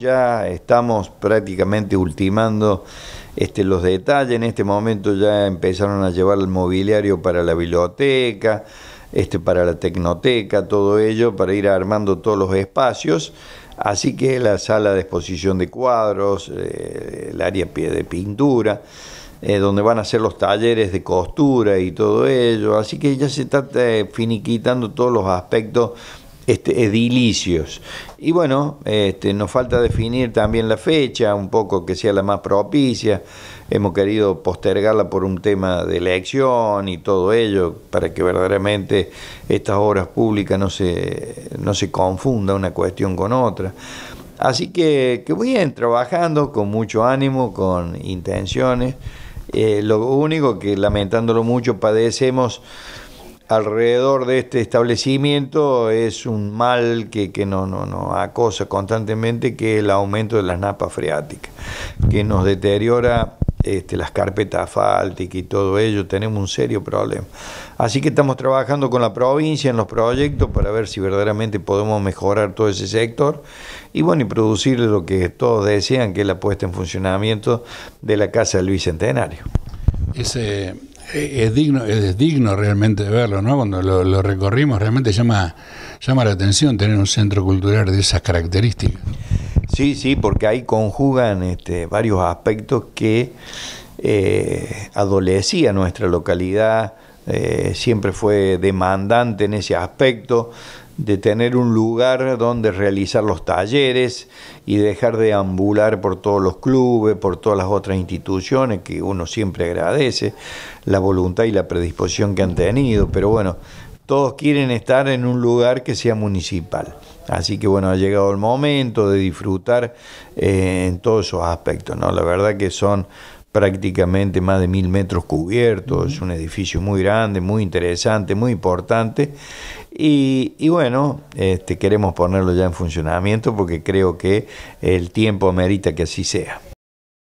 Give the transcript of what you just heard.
Ya estamos prácticamente ultimando este, los detalles. En este momento ya empezaron a llevar el mobiliario para la biblioteca, este, para la tecnoteca, todo ello, para ir armando todos los espacios. Así que la sala de exposición de cuadros, eh, el área de pintura, eh, donde van a ser los talleres de costura y todo ello. Así que ya se está eh, finiquitando todos los aspectos edilicios. Este, y bueno, este, nos falta definir también la fecha, un poco que sea la más propicia. Hemos querido postergarla por un tema de elección y todo ello, para que verdaderamente estas obras públicas no se, no se confunda una cuestión con otra. Así que, que bien, trabajando con mucho ánimo, con intenciones. Eh, lo único que lamentándolo mucho padecemos alrededor de este establecimiento es un mal que, que no, acosa constantemente, que es el aumento de las napas freáticas, que nos deteriora este, las carpetas asfálticas y todo ello, tenemos un serio problema. Así que estamos trabajando con la provincia en los proyectos para ver si verdaderamente podemos mejorar todo ese sector y bueno, y producir lo que todos desean, que es la puesta en funcionamiento de la Casa del Bicentenario. Eh, es digno, es digno realmente verlo, ¿no? Cuando lo, recorrimos realmente llama, llama la atención tener un centro cultural de esas características. Sí, sí, porque ahí conjugan este, varios aspectos que eh, adolecía nuestra localidad, eh, siempre fue demandante en ese aspecto de tener un lugar donde realizar los talleres y dejar de ambular por todos los clubes, por todas las otras instituciones que uno siempre agradece, la voluntad y la predisposición que han tenido, pero bueno, todos quieren estar en un lugar que sea municipal. Así que bueno, ha llegado el momento de disfrutar eh, en todos esos aspectos, ¿no? La verdad que son prácticamente más de mil metros cubiertos, es un edificio muy grande, muy interesante, muy importante, y, bueno, este, queremos ponerlo ya en funcionamiento porque creo que el tiempo merita que así sea.